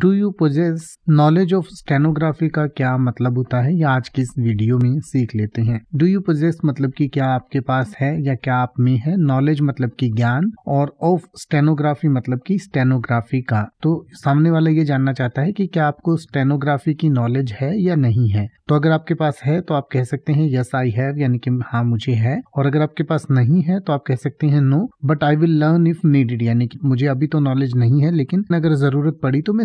do you possess knowledge of stenography का क्या मतलब होता है या आज की इस वीडियो में सीख लेते हैं डू यू पोजेस मतलब कि क्या आपके पास है या क्या आप में है नॉलेज मतलब कि ज्ञान और ऑफ स्टेनोग्राफी मतलब कि स्टेनोग्राफी का तो सामने वाला ये जानना चाहता है कि क्या आपको स्टेनोग्राफी की नॉलेज है या नहीं है तो अगर आपके पास है तो आप कह सकते हैं यस आई हैव यानी कि हाँ मुझे है और अगर आपके पास नहीं है तो आप कह सकते हैं no but I will learn if needed यानी कि मुझे अभी तो नॉलेज नहीं है लेकिन अगर जरूरत पड़ी तो मैं